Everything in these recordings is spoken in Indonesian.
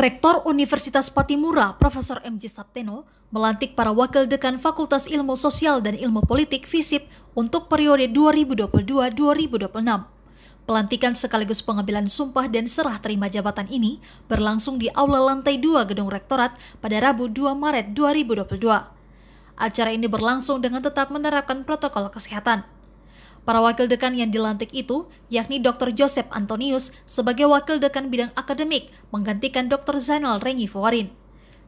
Rektor Universitas Patimura, Profesor MJ Sapteno, melantik para wakil dekan Fakultas Ilmu Sosial dan Ilmu Politik FISIP untuk periode 2022-2026. Pelantikan sekaligus pengambilan sumpah dan serah terima jabatan ini berlangsung di aula lantai 2 gedung rektorat pada Rabu 2 Maret 2022. Acara ini berlangsung dengan tetap menerapkan protokol kesehatan. Para wakil dekan yang dilantik itu, yakni Dr. Joseph Antonius sebagai wakil dekan bidang akademik menggantikan Dr. Zainal Rengi Fawarin.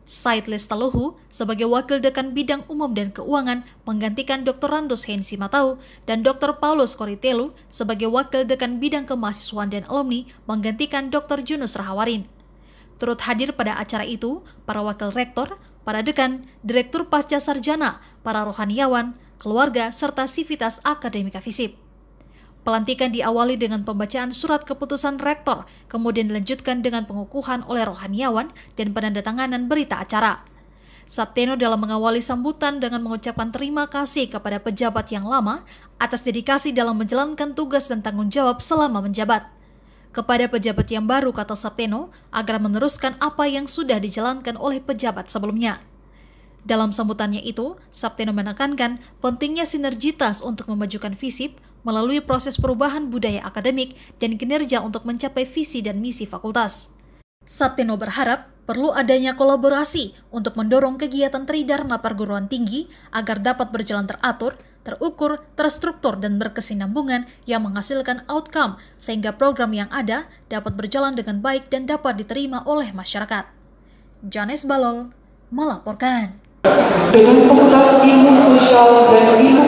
Said Lestaluhu sebagai wakil dekan bidang umum dan keuangan menggantikan Dr. Randus Hensi Matau dan Dr. Paulus Koritelu sebagai wakil dekan bidang kemahasiswaan dan alumni menggantikan Dr. Junus Rahawarin. Turut hadir pada acara itu, para wakil rektor, para dekan, direktur pasca sarjana, para rohaniawan, keluarga, serta sivitas akademika FISIP. Pelantikan diawali dengan pembacaan surat keputusan rektor, kemudian dilanjutkan dengan pengukuhan oleh rohaniawan dan penandatanganan berita acara. Sapteno dalam mengawali sambutan dengan mengucapkan terima kasih kepada pejabat yang lama atas dedikasi dalam menjalankan tugas dan tanggung jawab selama menjabat. Kepada pejabat yang baru, kata Sapteno, agar meneruskan apa yang sudah dijalankan oleh pejabat sebelumnya. Dalam sambutannya itu, Sabteno menekankan pentingnya sinergitas untuk memajukan FISIP melalui proses perubahan budaya akademik dan kinerja untuk mencapai visi dan misi fakultas. Sabteno berharap perlu adanya kolaborasi untuk mendorong kegiatan tridharma perguruan tinggi agar dapat berjalan teratur, terukur, terstruktur, dan berkesinambungan yang menghasilkan outcome sehingga program yang ada dapat berjalan dengan baik dan dapat diterima oleh masyarakat. Janes Balol melaporkan. Pegando um pouco das o social da